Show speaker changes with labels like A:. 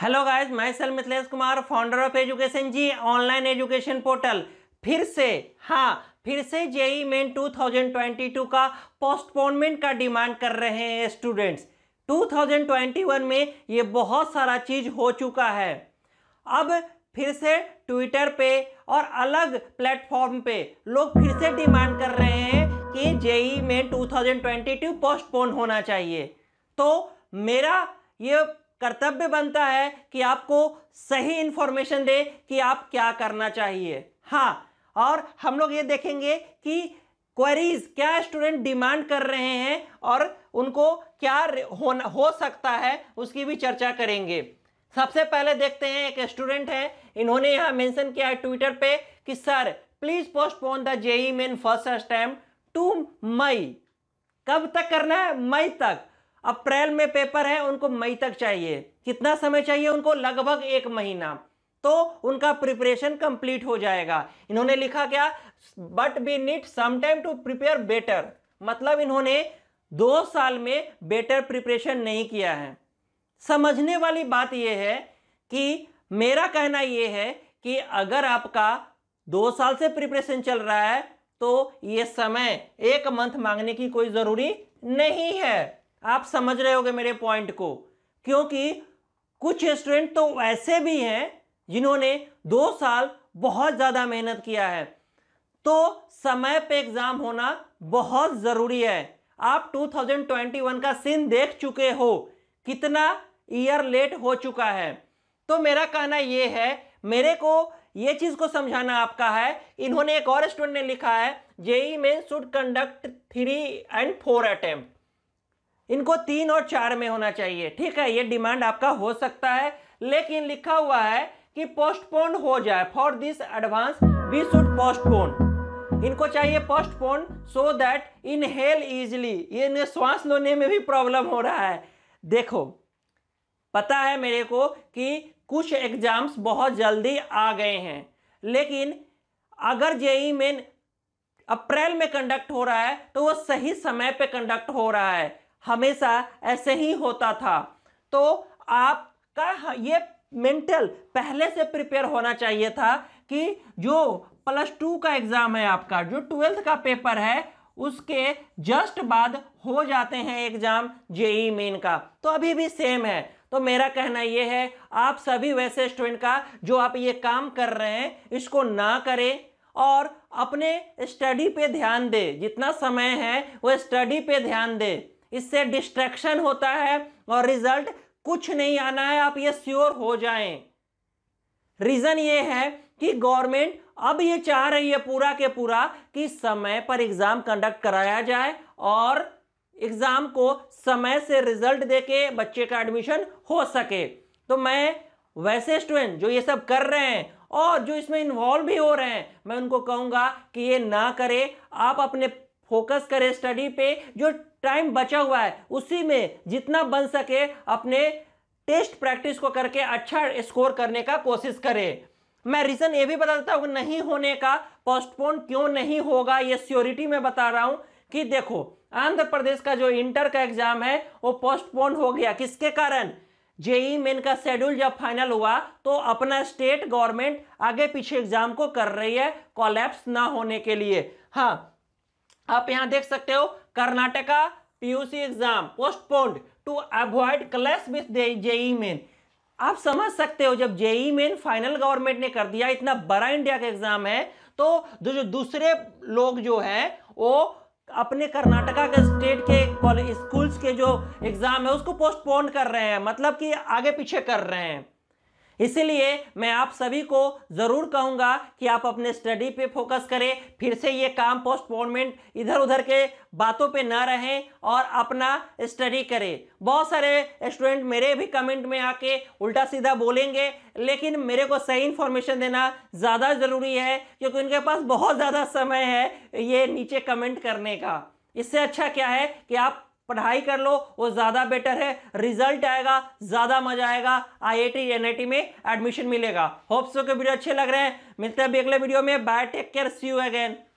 A: hello guys मैं सल Mithilesh Kumar founder of education G online education portal फिर से हाँ फिर से जेई मेन 2022 का पोस्टपोनमेंट का डिमांड कर रहे हैं स्टूडेंट्स 2021 में ये बहुत सारा चीज़ हो चुका है अब फिर से ट्विटर पे और अलग प्लेटफॉर्म पे लोग फिर से डिमांड कर रहे हैं कि जेई मेन 2022 पोस्टपोन होना चाहिए तो मेरा ये कर्तव्य बनता है कि आपको सही इंफॉर्मेशन दे कि आप क्या करना चाहिए हाँ और हम लोग ये देखेंगे कि क्वेरीज क्या स्टूडेंट डिमांड कर रहे हैं और उनको क्या होना हो सकता है उसकी भी चर्चा करेंगे सबसे पहले देखते हैं एक स्टूडेंट है इन्होंने यहाँ मेंशन किया है ट्विटर पे कि sir please postpone the JEE Main first attempt to May कब तक करना है मई तक अप्रैल में पेपर है उनको मई तक चाहिए कितना समय चाहिए उनको लगभग एक महीना तो उनका प्रिपरेशन कंप्लीट हो जाएगा इन्होंने लिखा क्या but we need some time to prepare better मतलब इन्होंने दो साल में बेटर प्रिपरेशन नहीं किया है समझने वाली बात यह है कि मेरा कहना यह है कि अगर आपका दो साल से प्रिपरेशन चल रहा है तो ये समय एक मंथ मांगने की कोई ज़रूरी नहीं है आप समझ रहे होगे मेरे पॉइंट को क्योंकि कुछ स्टूडेंट तो वैसे भी हैं जिन्होंने दो साल बहुत ज़्यादा मेहनत किया है तो समय पे एग्ज़ाम होना बहुत ज़रूरी है आप 2021 का सीन देख चुके हो कितना ईयर लेट हो चुका है तो मेरा कहना यह है मेरे को ये चीज़ को समझाना आपका है इन्होंने एक और स्टूडेंट ने लिखा है JEE Main should conduct three and four attempt इनको तीन और चार में होना चाहिए ठीक है ये डिमांड आपका हो सकता है लेकिन लिखा हुआ है कि पोस्टपोन हो जाए for this advance we should postpone इनको चाहिए postpone so that inhale easily ये श्वास लेने में भी प्रॉब्लम हो रहा है देखो पता है मेरे को कि कुछ एग्जाम्स बहुत जल्दी आ गए हैं लेकिन अगर जेई मेन अप्रैल में कंडक्ट हो रहा है तो वो सही समय पे कंडक्ट हो रहा है हमेशा ऐसे ही होता था तो आपका ये मेंटल पहले से प्रिपेयर होना चाहिए था कि जो प्लस टू का एग्ज़ाम है आपका जो ट्वेल्थ का पेपर है उसके जस्ट बाद हो जाते हैं एग्ज़ाम जेई मेन का तो अभी भी सेम है तो मेरा कहना यह है आप सभी वैसे स्टूडेंट का जो आप ये काम कर रहे हैं इसको ना करें और अपने स्टडी पे ध्यान दें जितना समय है वह स्टडी पे ध्यान दें इससे डिस्ट्रैक्शन होता है और रिजल्ट कुछ नहीं आना है आप ये श्योर हो जाएं रीज़न ये है कि गवर्नमेंट अब ये चाह रही है पूरा के पूरा कि समय पर एग्ज़ाम कंडक्ट कराया जाए और एग्ज़ाम को समय से रिजल्ट देके बच्चे का एडमिशन हो सके तो मैं वैसे स्टूडेंट जो ये सब कर रहे हैं और जो इसमें इन्वॉल्व भी हो रहे हैं मैं उनको कहूंगा कि ये ना करें आप अपने फोकस करें स्टडी पे जो टाइम बचा हुआ है उसी में जितना बन सके अपने टेस्ट प्रैक्टिस को करके अच्छा स्कोर करने का कोशिश करें मैं रीज़न ये भी बता देता हूँ नहीं होने का पोस्टपोन क्यों नहीं होगा ये स्योरिटी में बता रहा हूँ कि देखो आंध्र प्रदेश का जो इंटर का एग्जाम है वो पोस्टपोन हो गया किसके कारण जेई मेन का शेड्यूल जब फाइनल हुआ तो अपना स्टेट गवर्नमेंट आगे पीछे एग्जाम को कर रही है कॉलेप्स ना होने के लिए हाँ आप यहां देख सकते हो Karnataka PUC exam postponed to avoid clash with JEE Main आप समझ सकते हो जब जेई मेन फाइनल गवर्नमेंट ने कर दिया इतना बड़ा इंडिया का एग्जाम है तो जो जो दूसरे लोग जो है वो अपने कर्नाटका के स्टेट के स्कूल्स के जो एग्जाम है उसको पोस्टपोन कर रहे हैं मतलब कि आगे पीछे कर रहे हैं इसीलिए मैं आप सभी को ज़रूर कहूँगा कि आप अपने स्टडी पे फोकस करें फिर से ये काम पोस्टपोनमेंट इधर उधर के बातों पे ना रहें और अपना स्टडी करें बहुत सारे स्टूडेंट मेरे भी कमेंट में आके उल्टा सीधा बोलेंगे लेकिन मेरे को सही इन्फॉर्मेशन देना ज़्यादा ज़रूरी है क्योंकि उनके पास बहुत ज़्यादा समय है ये नीचे कमेंट करने का इससे अच्छा क्या है कि आप पढ़ाई कर लो वो ज़्यादा बेटर है रिजल्ट आएगा ज़्यादा मजा आएगा आईआईटी एनआईटी में एडमिशन मिलेगा होप्स के वीडियो अच्छे लग रहे हैं मिलते हैं अभी अगले वीडियो में bye take care see you again